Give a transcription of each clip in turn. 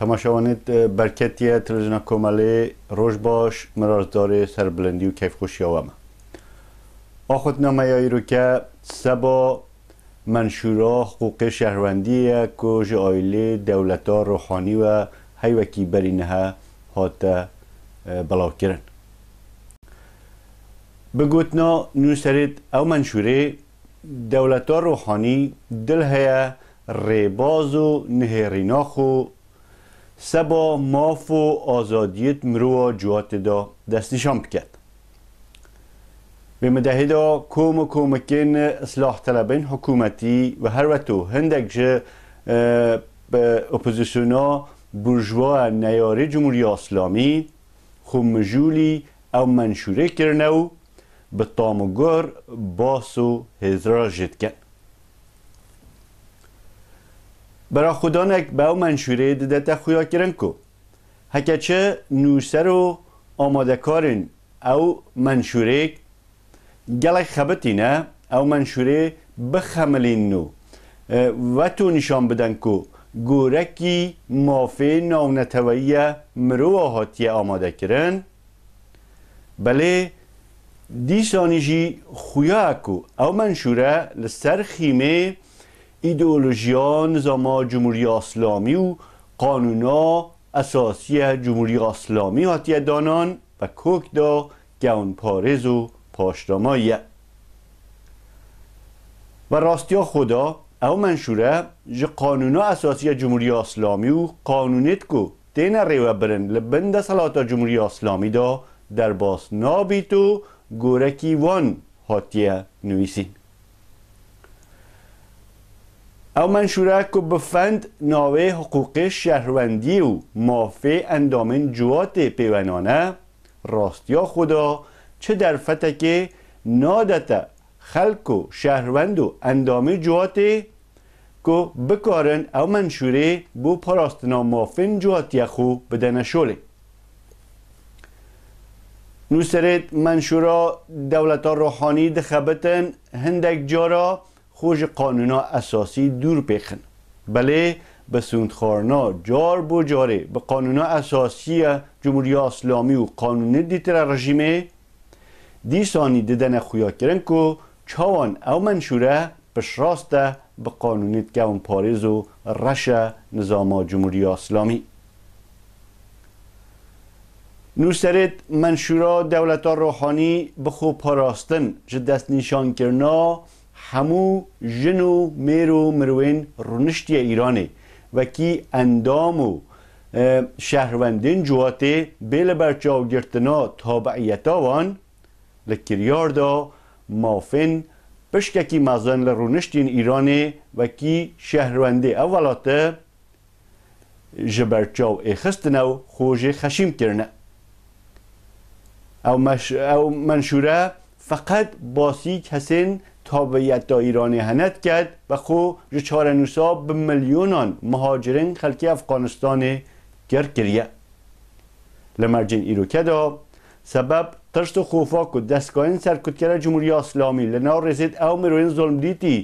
تماشاوانید برکتی تلویزیون کوملی روش باش مرازدار سربلندی و کیف خوشی آوام آخود نامه رو که سبا منشورا حقوق شهروندی کج آیله دولتا روحانی و هیوکی برینها هات بلاو کرن بگوتنا نوسرید او منشوره دولتا روحانی دل هیا ریباز و نهریناخ و سبا ماف و آزادیت مروا جوات دا دستشان به مدهی دا کوم و کومکین اصلاح طلبین حکومتی و هر وقتو هندک جه اپوزیسیونا برجوا نیاره جمهوری اسلامی خمجولی او منشوره کرنو به تامگور باسو هزرا جد برا خودانک به او منشوره تا خویا کرن کو هکچه نوسر و کارن او منشوره گلک نه، او منشوره بخملین نو و تو نشان بدن کو گورکی مافه ناونتوایی مرو آهاتی آماده کرن بله دیسانیجی خویا کو او منشوره لسر خیمه ها نظام جمهوری اسلامی و قانونا اساسی جمهوری اسلامی حتی دانان و کوک دا گون پارز و پاشتامایی و راستیا خدا او منشوره جه قانونا اساسی جمهوری اسلامی و قانونیت کو دین و برن لبند سلات جمهوری اسلامی دا در باس نابیتو گورکی وان نویسی او منشوره که بفند ناوه حقوق شهروندی و مافه اندامن جوات پیوانانه، راستیا خدا چه در فتک نادت خلق و شهروند و اندام جوات که بکارن او منشوره بو پراستنا مافن جوات یخو بدن شوله نوسرت منشورا دولتا روحانی دخبتن هندک جارا خوش قانونا اساسی دور بخن بله به سوندخارنا جار بو جاره به قانونا اساسی جمهوری اسلامی و قانون دیتر رژیمه دی سانی دیدن خویا کرن که چاوان او منشوره پش راسته به قانونیت گون پاریز و رشه نظام جمهوری اسلامی نوسرت منشورا دولت روحانی به خوب پاراستن جدست نشان کرنا هەموو ژن و مێر و مرێن ڕونشتیە ئیرانێ وەکی ئەندام و شەهروەندین جواتێ بێ لە بەرچاوگرتنا تابعەتاوان لە کریاردا مافین پشکێکی مەزن لە ڕونشتین ئیرانێ وەکی شەهروەندێ ئەوڵاتە ji berçaw êxistinne ew xojê xeşîm kirine. Ew menşûre feqet basî kesên تابعیت دا ایرانی هند کرد و خو جچار نوسا به میلیونان مهاجرین خلقی افغانستان گر گریه لمرجین کدا، سبب ترس و خوفا که دستگاهین سرکتگر جمهوری اسلامی لنا رسید او مروین ظلم دیتی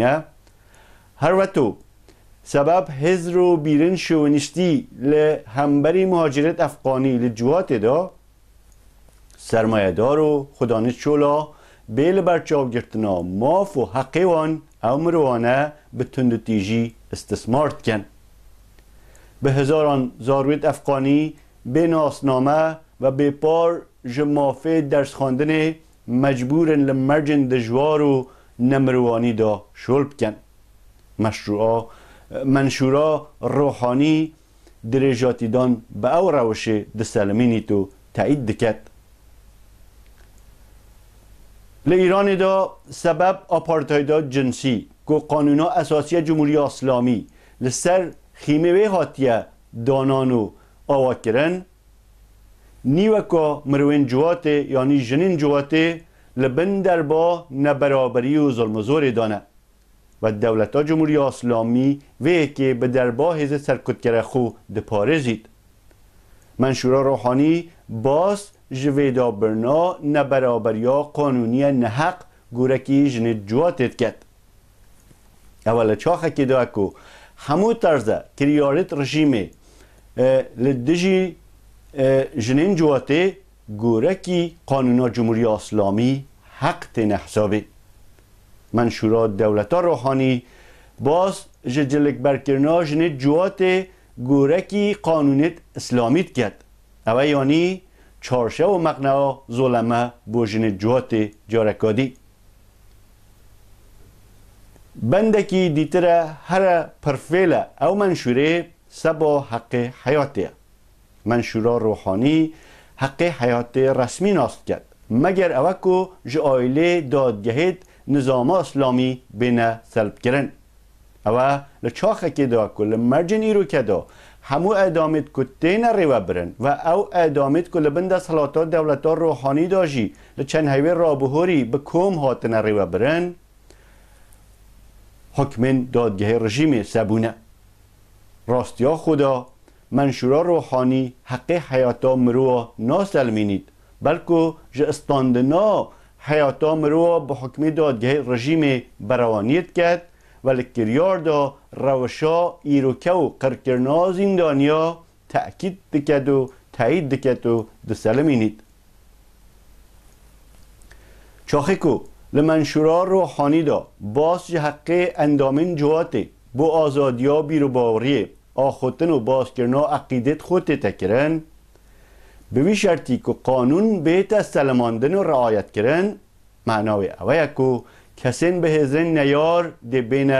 نه هر وقتو سبب هزر و بیرن شونشتی لهمبری مهاجرت افغانی لجوات دا سرمایه دار و خدانه چولا بیل برچاو گرتنا ماف و حقی وان مروانه به تندتیجی تیجی استثمارت کن به هزاران زاروید افغانی به ناسنامه و به پار جمافه درس خواندن مجبور لمرجن دجوار و نمروانی دا شلب کن مشروعا منشورا روحانی درجاتی به او روش دسلمینی تو تایید دکت ایران دا سبب آپارتایدا جنسی گو قانونا اساسی جمهوری اسلامی لسر خیمه وی هاتیه دانانو آوا کرن نیوکا مروین جواته یعنی جنین جواته لبن در با نبرابری و ظلم و زور دانه و دولت جمهوری اسلامی وی که به دربا هز سرکت کرخو دپاره زید منشورا روحانی باز جویدا برنا نبرابریا قانونی نحق گورکی جنید جواتید کد اولا چاخه که دا اکو همو طرزه کریارت رژیم لدجی جنین جواتی گورکی قانونا جمهوری اسلامی حق تن حسابه منشورات دولتا روحانی باز جلک برکرنا جنین جواتی گورکی قانونیت اسلامیت کد اوه یعنی چارشه و مقنعه ظلمه بوجن جهات جارکادی بندکی دیتره هر پرفیل او منشوره سبا حق حیاته منشوره روحانی حق حیات رسمی ناست کرد مگر اوکو جایل دادگهید نظام اسلامی بین سلب کرن او لچاخه که دا کل مرجن ایرو که همو که کو و برن و او اعدامت کو بند سلطات سەڵاتۆ روحانی روحانی داژی لە چەند هات به کم هاتن هاتنە برن حکمین رژیم رژیم سبونه راستیا خدا منشورا حق حەقی حیاتا ناسل ناسەلمینیت بلکو ژ حیات حیاتا مروع به حکمی دادگه رژیم بروانیت کرد دا روشا ایروکه و قرکرنا زندانیا تأکید دکد و تایید دکد و چاخه چاخکو لمنشورا روحانی دا باز حق اندامین جواته بو آزادیا بیرو باوریه آخوتن و بازکرنا کرنا عقیدت خود تکرن به وی شرطی که قانون به سلماندن و رعایت کرن معناوی اویکو کسین به هزرین نیار دی بین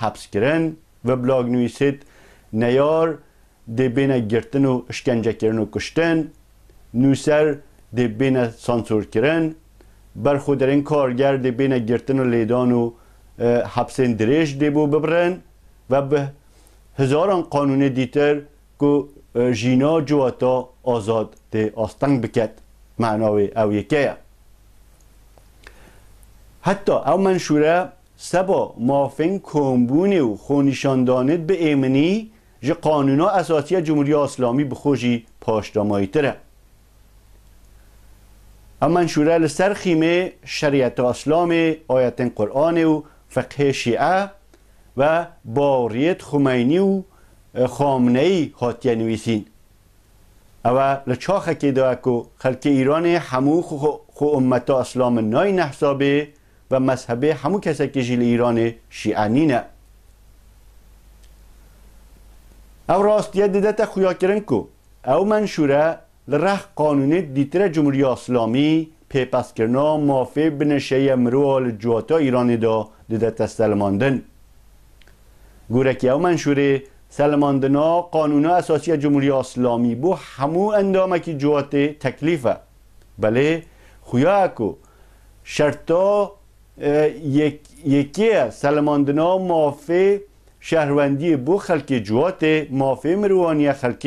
حبس کرن و بلاگ نویسید نیار دی بین گرتن و اشکنجه کرن و کشتن نوسر دی بین سانسور کردن برخو در این کارگر دی بین گرتن و لیدان و حبس دریش دی بو ببرن و به هزاران قانون دیتر که جینا جواتا آزاد دی آستنگ بکت معناوی او یکیه حتی او منشوره سبا مافین کنبون و خونیشاندانت به ایمنی جه قانونا اساسی جمهوری اسلامی بخوشی پاشدامایی تره اما منشوره لسر خیمه شریعت اسلام آیت قرآن و فقه شیعه و باریت خمینی و خامنه ای هاتیه نویسین او لچاخه که دا خلک ایران همو خو, خو امتا اسلام نای نحسابه و مذهب همون کسی که نه. ایران شیعنینه او راستیه دیده تا خویا کرن کو او منشوره لرخ قانونی دیتر جمهوری اسلامی پیپس کرنا مافی بنشه مروال جواتا ایرانی دا دیده تا سلماندن گوره که او منشوره سلماندنا قانون اساسی جمهوری اسلامی بو همو اندامه که جوات تکلیفه بله خویا اکو شرطا یک یکی سلماندنا مافه شهروندی بو خلک جوات مافه مروانی خلک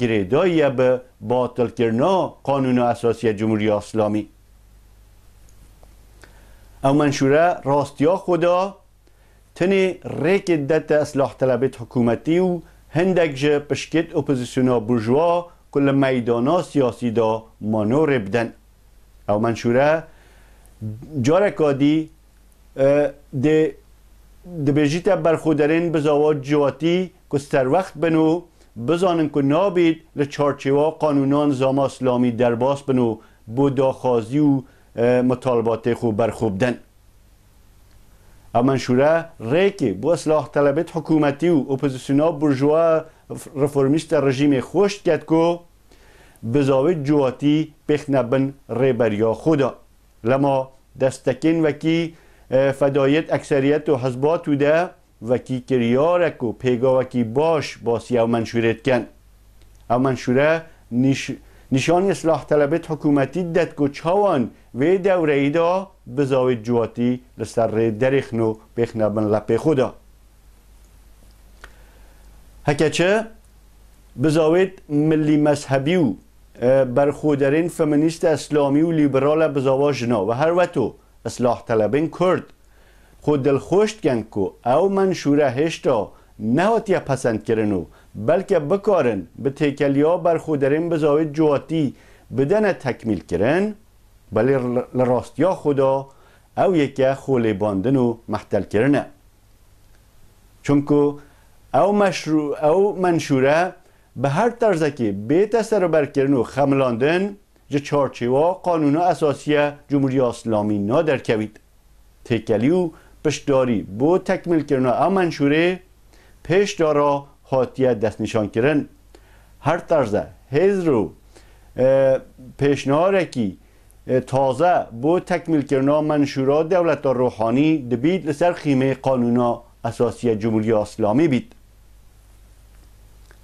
گریدایی به باطل کرنا قانون اساسی جمهوری اسلامی او منشوره راستیا خدا تن ریک دت اصلاح طلبت حکومتی و هندک جه پشکت اپوزیسیونا برجوا کل میدانا سیاسی دا منور بدن او منشوره جارکادی د د بجیت بر خودرین بزاوات جواتی که وقت بنو بزانن که نابید لچارچوا قانونان زاما اسلامی در باس بنو بو داخوازی و مطالبات خو برخوبدن اما منشوره ریکی بو اصلاح طلبت حکومتی و اپوزیسیونا برجوا رفرمیست رژیم خوشت کرد که بزاوی جواتی بخنبن ریبریا خدا لما دستکین وکی فدایت اکثریت و وده و وکی کریارک و و وکی باش منشورت کن کن. منشوره نش نشان اصلاح حکومتی حکوومەتی دت و وی ایدا بزاوی جواتی لسر درخنو نو لپ لپ هکچه هکچه بزاوید ملی مذهبیو. بر خودرین فمینیست اسلامی و لیبرال بزاوا جنا و هر وقتو اصلاح طلبین کرد خود دلخوشت خوشت گن کو او منشوره هشتا نهاتی پسند کرنو بلکه بکارن به بر برخودرین بزاوی جواتی بدن تکمیل کرن بلی لراستیا خدا او یکی خولی باندن و محتل کرنه چونکو او, مشروع او منشوره به هر که به دست کردن و خملاندن جه و قانون اساسی جمهوری اسلامی نا کوید تکلی و پشداری بو تکمیل کردن و منشوره پیش دارا دست نشان کردن هر طرزه هز رو که تازه بو تکمیل کردن منشورات دولت روحانی دبید لسر خیمه قانون اساسی جمهوری اسلامی بید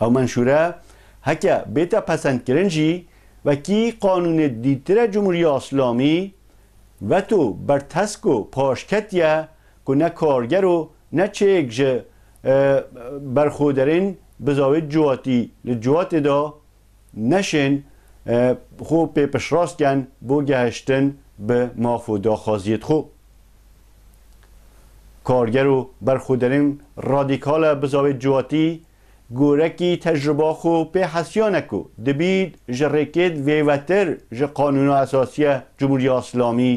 او منشوره هکه بیتا پسند کرنجی و کی قانون دیتر جمهوری اسلامی و تو بر تسک و پاشکت که نه کارگر و نه چیک بر خودرین بزاوی جواتی لجوات دا نشین خوب پیپش راست کن بو گهشتن به دا خازیت خوب. کارگر و خودرین رادیکال بزاوی جواتی گورکی تجربه خو په کو دبید جرکید ویوتر ج قانون اساسی جمهوری اسلامی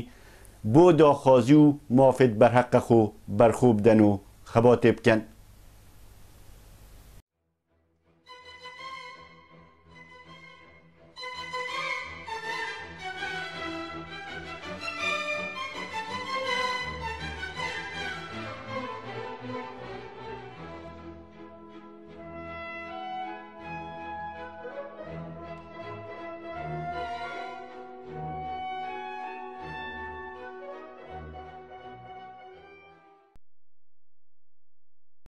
بو داخازی و مافد بر حق خو برخوب دنو و خباتب